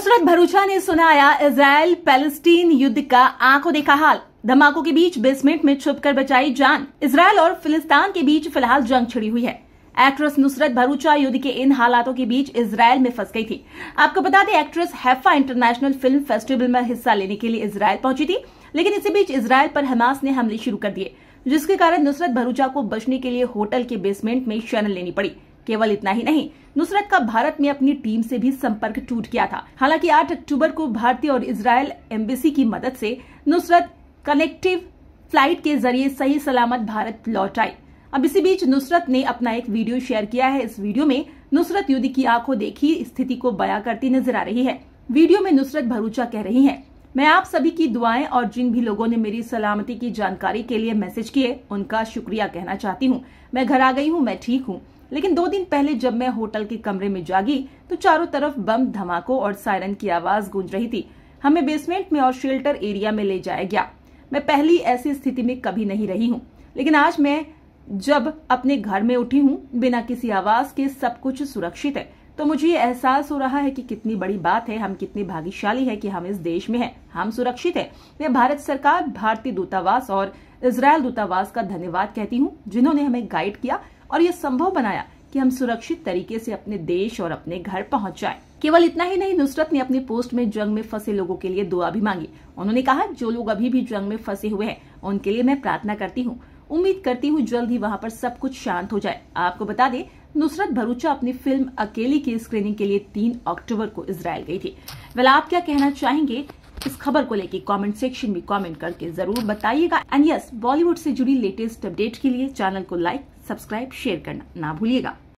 नुसरत भरूचा ने सुनाया Israel Palestine युद्ध का आंखों देखा हाल धमाकों के बीच बेसमेंट में छुपकर बचाई जान इसराइल और फिलिस्तान के बीच फिलहाल जंग छिड़ी हुई है एक्ट्रेस नुसरत भरूचा युद्ध के इन हालातों के बीच इसराइल में फंस गई थी आपको बता दें actress Haifa international film festival में हिस्सा लेने के लिए इसराइल पहुंची थी लेकिन इसी बीच इसराइल पर हमास ने हमले शुरू कर दिए जिसके कारण नुसरत भरूचा को बचने के लिए होटल के बेसमेंट में शरण लेनी पड़ी केवल इतना ही नहीं नुसरत का भारत में अपनी टीम से भी संपर्क टूट गया था हालांकि 8 अक्टूबर को भारतीय और इसराइल एम्बेसी की मदद से नुसरत कनेक्टिव फ्लाइट के जरिए सही सलामत भारत लौट आई अब इसी बीच नुसरत ने अपना एक वीडियो शेयर किया है इस वीडियो में नुसरत युद्ध की आंखों देखी स्थिति को बया करती नजर आ रही है वीडियो में नुसरत भरूचा कह रही है मैं आप सभी की दुआएं और जिन भी लोगों ने मेरी सलामती की जानकारी के लिए मैसेज किए उनका शुक्रिया कहना चाहती हूँ मैं घर आ गई हूँ मैं ठीक हूँ लेकिन दो दिन पहले जब मैं होटल के कमरे में जागी तो चारों तरफ बम धमाकों और सायरन की आवाज गूंज रही थी हमें बेसमेंट में और शेल्टर एरिया में ले जाया गया मैं पहली ऐसी स्थिति में कभी नहीं रही हूँ लेकिन आज मैं जब अपने घर में उठी हूँ बिना किसी आवाज के सब कुछ सुरक्षित है तो मुझे ये एहसास हो रहा है कि कितनी बड़ी बात है हम कितने भाग्यशाली है कि हम इस देश में हैं हम सुरक्षित हैं मैं भारत सरकार भारतीय दूतावास और इसराइल दूतावास का धन्यवाद कहती हूँ जिन्होंने हमें गाइड किया और यह संभव बनाया कि हम सुरक्षित तरीके से अपने देश और अपने घर पहुंच जाए केवल इतना ही नहीं नुसरत ने अपने पोस्ट में जंग में फंसे लोगों के लिए दुआ भी मांगी उन्होंने कहा जो लोग अभी भी जंग में फंसे हुए हैं उनके लिए मैं प्रार्थना करती हूँ उम्मीद करती हूँ जल्द ही वहाँ पर सब कुछ शांत हो जाए आपको बता दें नुसरत भरूचा अपनी फिल्म अकेली की स्क्रीनिंग के लिए तीन अक्टूबर को इसराइल गई थी वेल आप क्या कहना चाहेंगे इस खबर को लेकर कमेंट सेक्शन में कमेंट करके जरूर बताइएगा एंड यस बॉलीवुड से जुड़ी लेटेस्ट अपडेट के लिए चैनल को लाइक सब्सक्राइब शेयर करना ना भूलिएगा